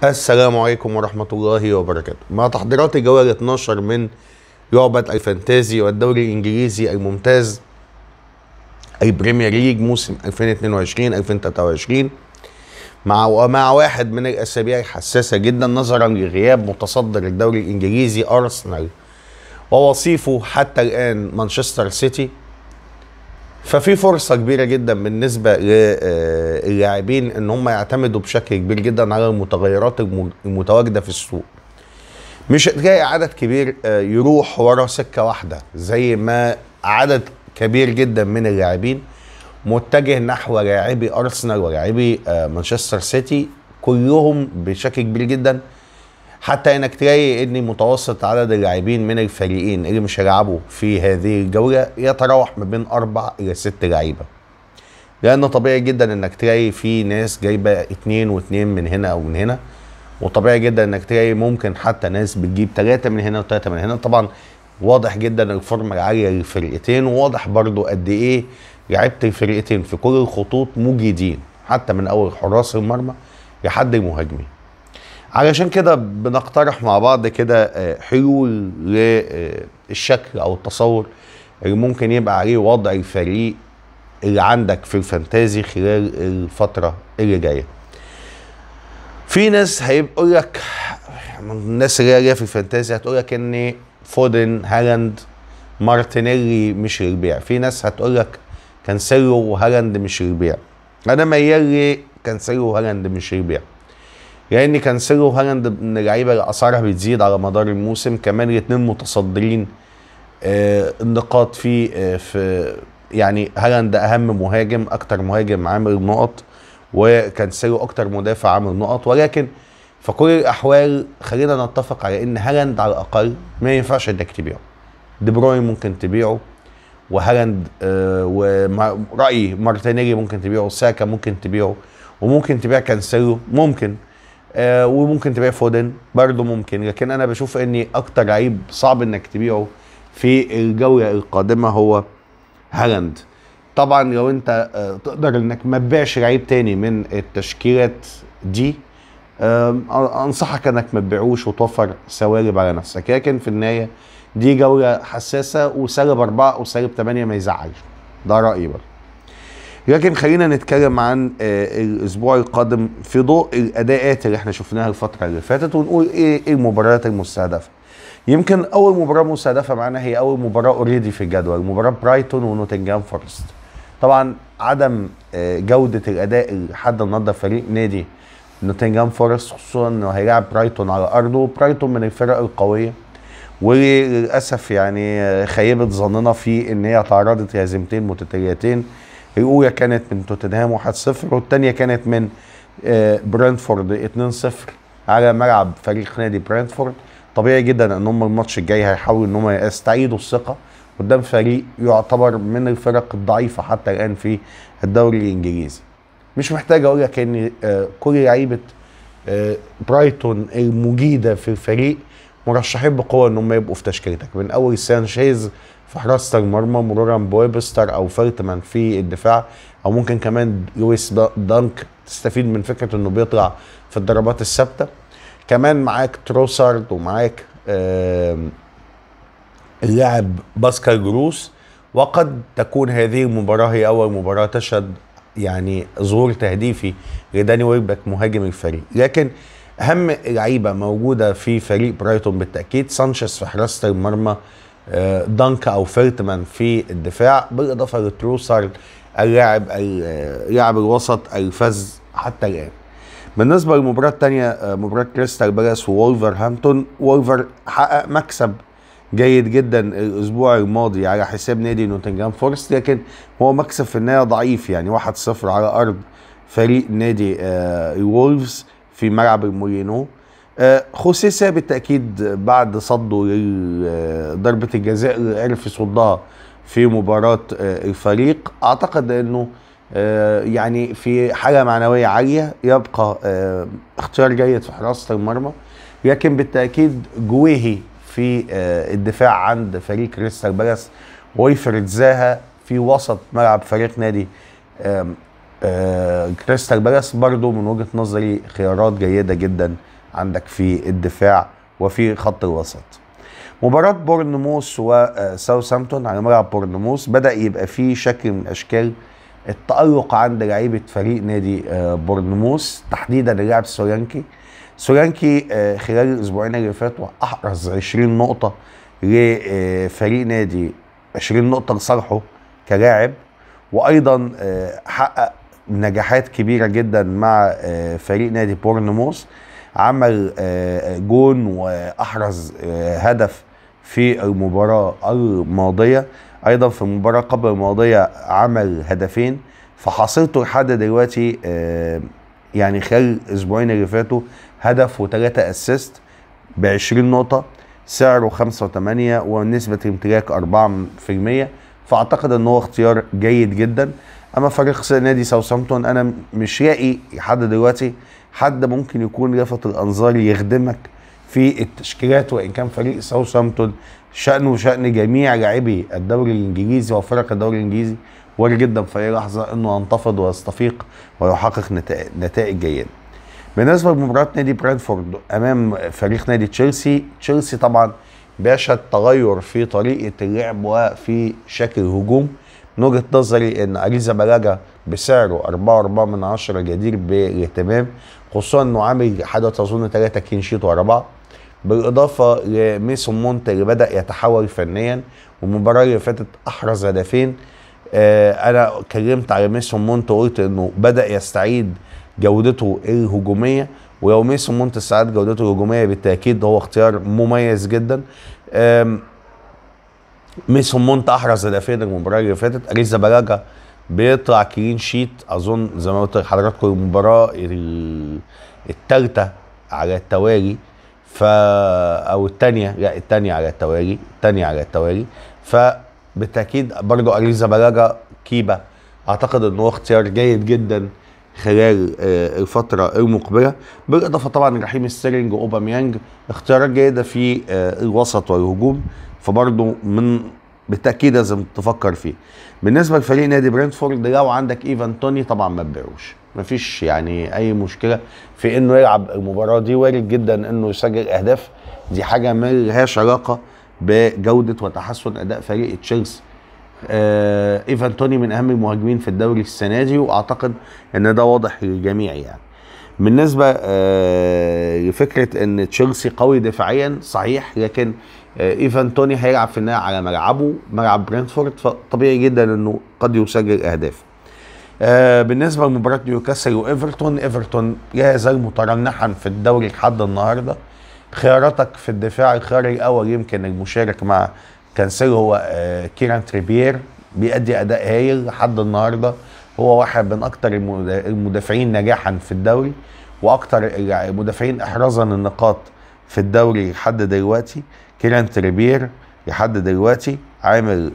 السلام عليكم ورحمة الله وبركاته مع تحضيرات الجولة ال 12 من لعبة الفانتازي والدوري الإنجليزي الممتاز البريمير ليج موسم 2022 2023 مع ومع واحد من الأسابيع الحساسة جدا نظرا لغياب متصدر الدوري الإنجليزي أرسنال ووصيفه حتى الآن مانشستر سيتي ففي فرصه كبيره جدا بالنسبه آه، للاعبين ان هم يعتمدوا بشكل كبير جدا على المتغيرات المتواجده في السوق مش هتلاقي عدد كبير آه، يروح ورا سكه واحده زي ما عدد كبير جدا من اللاعبين متجه نحو لاعبي ارسنال ولاعبي آه، مانشستر سيتي كلهم بشكل كبير جدا حتى انك تلاقي ان متوسط عدد اللاعبين من الفريقين اللي مش هيلعبوا في هذه الجوله يتراوح ما بين اربع الى ست لعيبه لان طبيعي جدا انك تلاقي في ناس جايبه اثنين واثنين من هنا او من هنا وطبيعي جدا انك تلاقي ممكن حتى ناس بتجيب ثلاثه من هنا وثلاثه من هنا طبعا واضح جدا الفورمه العاليه للفرقتين وواضح برضو قد ايه لعيبه الفرقتين في كل الخطوط مجيدين حتى من اول حراس المرمى لحد المهاجمين علشان كده بنقترح مع بعض كده آه، حلول للشكل او التصور اللي ممكن يبقى عليه وضع الفريق اللي عندك في الفانتازي خلال الفتره اللي جايه في ناس هيقول لك الناس اللي جاية في الفانتازي هتقول لك ان فودن هالاند مارتينيلي مش ربيع في ناس هتقول لك كانسيلو وهالاند مش ربيع انا ميال لي كانسيلو وهالاند مش ربيع يا يعني ان كانسيلو وهالاند من اللعيبه اللي بتزيد على مدار الموسم كمان الاثنين متصدرين آه النقاط في آه في يعني هالاند اهم مهاجم اكتر مهاجم عامل نقط وكانسيلو اكتر مدافع عامل نقط ولكن في كل الاحوال خلينا نتفق على ان هالاند على الاقل ما ينفعش انك تبيعه دي بروين ممكن تبيعه وهالاند آه ورايي مارتينيلي ممكن تبيعه ساكا ممكن تبيعه وممكن تبيع كانسيلو ممكن آه وممكن تبيع فودن برضه ممكن لكن انا بشوف ان اكتر عيب صعب انك تبيعه في الجوله القادمه هو هالاند طبعا لو انت آه تقدر انك ما تبيعش لعيب تاني من التشكيلات دي آه انصحك انك ما تبيعوش وتوفر سوالب على نفسك لكن في النهايه دي جوله حساسه وسالب اربعه وسالب ثمانيه ما يزعلش ده رايي برضه لكن خلينا نتكلم عن آه، الاسبوع القادم في ضوء الاداءات اللي احنا شفناها الفتره اللي فاتت ونقول ايه, إيه المباريات المستهدفه يمكن اول مباراه مستهدفه معانا هي اول مباراه اوريدي في الجدول مباراه برايتون ونوتنجهام فورست طبعا عدم آه، جوده الاداء لحد النهارده فريق نادي نوتنجهام فورست خصوصا انه هيلاعب برايتون على ارضه برايتون من الفرق القويه وللاسف يعني آه، خيبت ظننا في ان هي تعرضت لهزيمتين متتاليتين الاولى كانت من توتنهام 1-0 والثانيه كانت من آه، برنتفورد 2-0 على ملعب فريق نادي برنتفورد طبيعي جدا ان هم الماتش الجاي هيحاولوا ان هم يستعيدوا الثقه قدام فريق يعتبر من الفرق الضعيفه حتى الان في الدوري الانجليزي مش محتاج اقول لك ان آه، كل لعيبه آه، برايتون المجيده في الفريق مرشحين بقوه ان هم يبقوا في تشكيلتك من اول سانشيز في حراسه المرمى مرورا بويبستر او فيرتمان في الدفاع او ممكن كمان لويس دانك تستفيد من فكره انه بيطلع في الضربات الثابته كمان معاك تروسارد ومعاك اللاعب باسكال جروس وقد تكون هذه المباراه هي اول مباراه تشهد يعني ظهور تهديفي لداني ويبك مهاجم الفريق لكن اهم لعيبه موجوده في فريق برايتون بالتاكيد سانشيز في حراسه المرمى آه، دانكا او فيرتمان في الدفاع بالاضافه لتروسر اللاعب اللاعب آه، الوسط الفذ حتى الان بالنسبه للمباراه الثانيه آه، مباراه كريستال بالاس وولفرهامبتون وولفر حقق مكسب جيد جدا الاسبوع الماضي على حساب نادي نوتنجهام فورست لكن هو مكسب في النهايه ضعيف يعني 1-0 على ارض فريق نادي الولفز آه في ملعب المولينو آه، خوسيسا بالتاكيد بعد صده لضربه آه، الجزاء اللي عرف يصدها في مباراه آه، الفريق اعتقد انه يعني في حاله معنويه عاليه يبقى اختيار جيد في حراسه المرمى لكن بالتاكيد جويهي في الدفاع عند فريق كريستال بالاس ويفرد زاها في وسط ملعب فريق نادي آه، كريستال بالاس برضو من وجهه نظري خيارات جيده جدا عندك في الدفاع وفي خط الوسط مباراة بورنموث وساوثهامبتون آه، على ملعب بورنموث بدأ يبقى فيه شكل من أشكال التألق عند لعيبة فريق نادي آه، بورنموث تحديدا اللاعب سولانكي سولانكي خلال الأسبوعين اللي فاتوا أحرز 20 نقطة لفريق نادي 20 نقطة لصالحه كلاعب وأيضا حقق نجاحات كبيره جدا مع آه، فريق نادي بورنموس عمل آه، جون واحرز آه، هدف في المباراه الماضيه ايضا في المباراه قبل الماضيه عمل هدفين فحصلته لحد دلوقتي يعني خلال الاسبوعين اللي فاتوا هدف وثلاثه اسيست ب 20 نقطه سعره 5 و8 ونسبه امتلاك 4% فاعتقد ان هو اختيار جيد جدا اما فريق نادي ساوثهامبتون انا مش لاقي لحد دلوقتي حد ممكن يكون لفت الانظار يخدمك في التشكيلات وان كان فريق ساوثهامبتون شانه شان جميع لاعبي الدوري الانجليزي وفرق الدوري الانجليزي وارد جدا في اي لحظه انه ينتفض ويستفيق ويحقق نتائج جيده. بالنسبه لمباراه نادي برادفورد امام فريق نادي تشيلسي، تشيلسي طبعا باشا التغير في طريقه اللعب وفي شكل الهجوم من وجهه نظري ان اريزا بلاجا بسعره 4.4 من 10 جدير بالاهتمام خصوصا انه عامل حدث اظن 3 كين شيت ورا بعض بالاضافه لميسون مونت اللي بدا يتحول فنيا والمباراه اللي فاتت احرز هدفين آه انا اتكلمت على ميسون مونت وقلت انه بدا يستعيد جودته الهجوميه ولو ميسون مونت استعاد جودته الهجوميه بالتاكيد هو اختيار مميز جدا ميسون مونت احرز الافاده المباراه اللي فاتت اريزا بلاجا بيطلع كلين شيت اظن زي ما قلت لحضراتكم المباراه الثالثه على التوالي ف او الثانيه لا الثانيه على التوالي الثانيه على التوالي فبالتاكيد برضو اريزا بلاجا كيبا اعتقد ان هو اختيار جيد جدا خلال آه، الفتره المقبله بالاضافه طبعا لرحيم السيرنج واوباميانج اختيارات جيده في آه، الوسط والهجوم فبرضه من بالتاكيد لازم تفكر فيه بالنسبه لفريق نادي برينتفورد لو عندك ايفان توني طبعا ما تبيعوش مفيش يعني اي مشكله في انه يلعب المباراه دي وارد جدا انه يسجل اهداف دي حاجه ملهاش علاقه بجوده وتحسن اداء فريق تشيلسي آه، ايفان توني من اهم المهاجمين في الدوري السنه دي واعتقد ان ده واضح للجميع يعني بالنسبه آه، لفكره ان تشيلسي قوي دفاعيا صحيح لكن آه، ايفان توني هيلعب في النهايه على ملعبه ملعب برينفورد فطبيعي جدا انه قد يسجل اهداف آه بالنسبه لمباراه نيوكاسل وايفرتون ايفرتون لا يزال مترنحا في الدوري لحد النهارده خياراتك في الدفاع الخيار الاول يمكن المشارك مع كانسيلو هو آه، كيران تريبير بيأدي اداء هايل لحد النهارده هو واحد من اكتر المدافعين نجاحا في الدوري واكتر المدافعين يعني احرازا النقاط في الدوري لحد دلوقتي كيران تريبير لحد دلوقتي عامل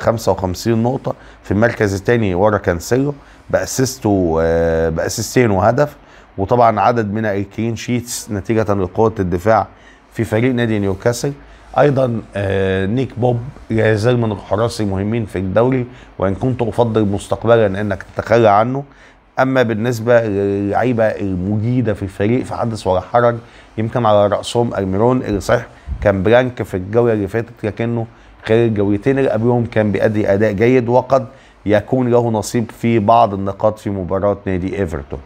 55 آه، نقطة في المركز الثاني ورا كانسيلو بأسيسته آه، بأسيستين وهدف وطبعا عدد من الكلين شيتس نتيجة لقوة الدفاع في فريق نادي نيوكاسل ايضا آه، نيك بوب يزال من الحراس المهمين في الدوري وان كنت افضل مستقبلا انك تتخلى عنه اما بالنسبه للعيبه المجيده في الفريق فحدث ولا حرج يمكن على راسهم الميرون اللي صحيح كان بلانك في الجوله اللي فاتت لكنه خلال الجولتين اللي قبلهم كان بيأدي اداء جيد وقد يكون له نصيب في بعض النقاط في مباراه نادي ايفرتون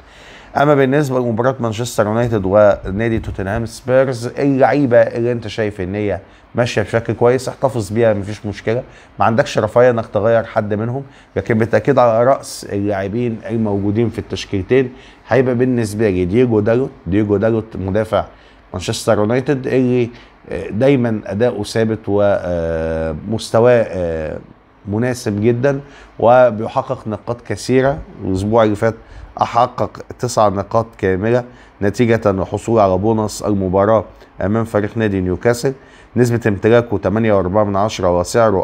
اما بالنسبه لمباراه مانشستر يونايتد ونادي توتنهام سبيرز اللعيبه اللي انت شايف ان هي ماشيه بشكل كويس احتفظ بيها مفيش مشكله ما عندكش رفاهيه انك تغير حد منهم لكن بالتاكيد على راس اللاعبين الموجودين في التشكيلتين هيبقى بالنسبه لي دييجو دالوت دييجو دالوت مدافع مانشستر يونايتد اللي دايما اداؤه ثابت ومستواه آه، آه، مناسب جدا وبيحقق نقاط كثيره الاسبوع اللي فات أحقق تسع نقاط كاملة نتيجة لحصوله على بونص المباراة أمام فريق نادي نيوكاسل نسبة امتلاكه 8.4 وسعره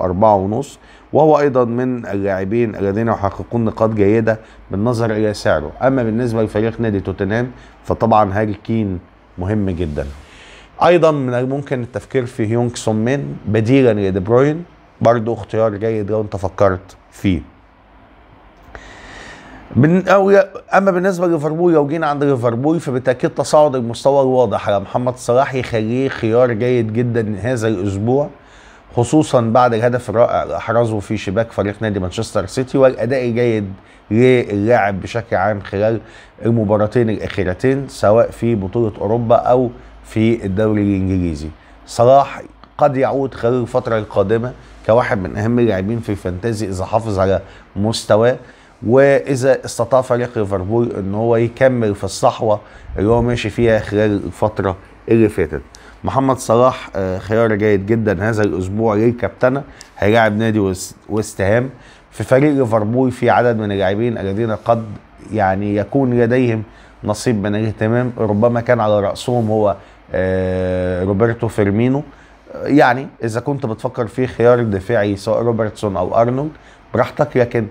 4.5 وهو أيضا من اللاعبين الذين يحققون نقاط جيدة بالنظر إلى سعره أما بالنسبة لفريق نادي توتنهام فطبعا هاري كين مهم جدا أيضا من الممكن التفكير في هيونغ سون مين بديلا لدي بروين برضه اختيار جيد لو أنت فكرت فيه أو اما بالنسبه لليفربول لو جينا عند ليفربول فبالتاكيد تصاعد المستوى الواضح على محمد صلاح يخليه خيار جيد جدا هذا الاسبوع خصوصا بعد الهدف الرائع اللي احرزه في شباك فريق نادي مانشستر سيتي والاداء الجيد للاعب بشكل عام خلال المباراتين الاخيرتين سواء في بطوله اوروبا او في الدوري الانجليزي. صلاح قد يعود خلال الفتره القادمه كواحد من اهم اللاعبين في الفانتازي اذا حافظ على مستواه واذا استطاع فريق ليفربول ان هو يكمل في الصحوه اللي هو ماشي فيها خلال الفتره اللي فاتت محمد صلاح آه، خيار جيد جدا هذا الاسبوع للكابتنه هيلاعب نادي ويست هام في فريق ليفربول في عدد من اللاعبين الذين قد يعني يكون لديهم نصيب من الاهتمام ربما كان على راسهم هو آه، روبرتو فيرمينو يعني اذا كنت بتفكر في خيار دفاعي سواء روبرتسون او ارنولد براحتك لكن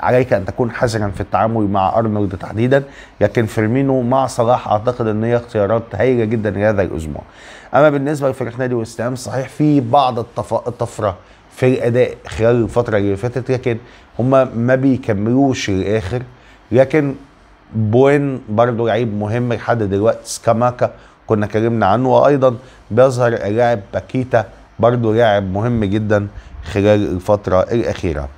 عليك ان تكون حذرا في التعامل مع ارنولد تحديدا لكن فيرمينو مع صلاح اعتقد ان هي اختيارات هايله جدا لهذا الاسبوع. اما بالنسبه لفريق نادي ويست صحيح في بعض الطفره في الاداء خلال الفتره اللي فاتت لكن هما ما بيكملوش للاخر لكن بوين برضه لعيب مهم لحد دلوقتي سكاماكا كنا اتكلمنا عنه وايضا بيظهر اللاعب باكيتا برضه لاعب مهم جدا خلال الفتره الاخيره.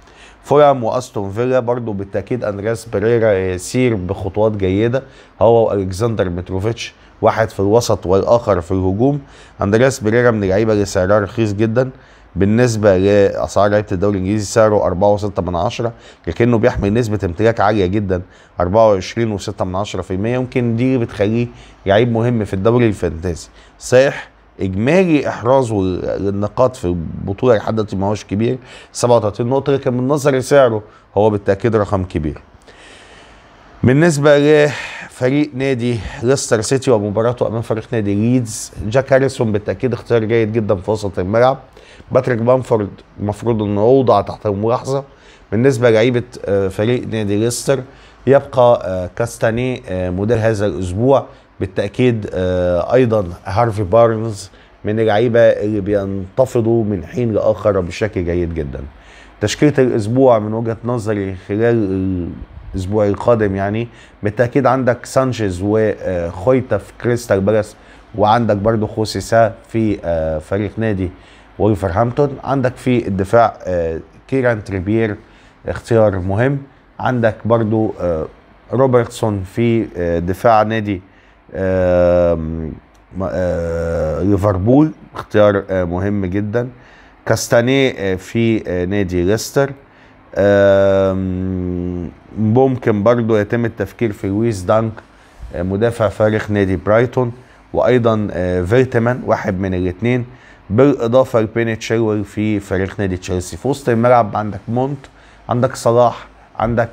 فرام واستون فيلا برضو بالتاكيد اندرياس بيريرا يسير بخطوات جيده هو والكسندر متروفيتش واحد في الوسط والاخر في الهجوم اندرياس بيريرا من اللعيبه اللي سعرها رخيص جدا بالنسبه لاسعار لعيبه الدوري الانجليزي سعره 4.6 لكنه بيحمل نسبه امتلاك عاليه جدا 24.6 يمكن دي بتخليه لعيب مهم في الدوري الفانتازي صحيح اجمالي احرازه للنقاط في البطوله لحد يعني دلوقتي ما هوش كبير 37 نقطه لكن من نظر سعره هو بالتاكيد رقم كبير. بالنسبه لفريق نادي ليستر سيتي ومباراته امام فريق نادي ليدز جاك هاريسون بالتاكيد اختيار جيد جدا في وسط الملعب باتريك بامفورد المفروض انه اوضع تحت الملاحظه بالنسبه لعيبه آه، فريق نادي ليستر يبقى آه، كاستاني آه، مدير هذا الاسبوع بالتاكيد آه، ايضا هارفي بارنز من اللعيبه اللي بينتفضوا من حين لاخر بشكل جيد جدا تشكيله الاسبوع من وجهه نظري خلال الاسبوع القادم يعني بالتاكيد عندك سانشيز وخويتا آه، في كريستال بالاس وعندك برضو خوسيسا في آه، فريق نادي ولفرهامبتون عندك في الدفاع كيران تريبير اختيار مهم عندك برضو روبرتسون في دفاع نادي ليفربول اختيار مهم جدا كاستانيه في نادي ليستر ممكن برضو يتم التفكير في لويس دانك مدافع فارغ نادي برايتون وايضا فيرتمان واحد من الاثنين بالاضافه لبيني تشيلول في فريق نادي تشيلسي في وسط الملعب عندك مونت عندك صلاح عندك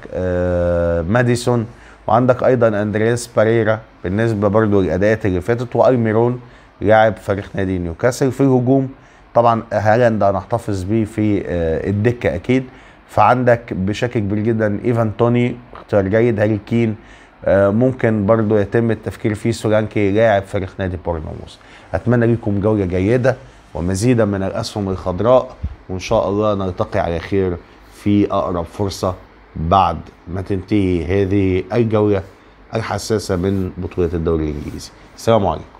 ماديسون وعندك ايضا اندرياس باريرا بالنسبه برضو للاداءات اللي فاتت وايميرون لاعب فريق نادي نيوكاسل في الهجوم طبعا هالاند هنحتفظ بيه في آه، الدكه اكيد فعندك بشكل كبير جدا ايفان توني اختيار جيد هاري كين آه، ممكن برضو يتم التفكير فيه سولانكي لاعب فريق نادي بورنموس اتمنى لكم جوله جيده ومزيدا من الاسهم الخضراء وان شاء الله نلتقي على خير في اقرب فرصه بعد ما تنتهي هذه الجولة الحساسة من بطولة الدوري الإنجليزي السلام عليكم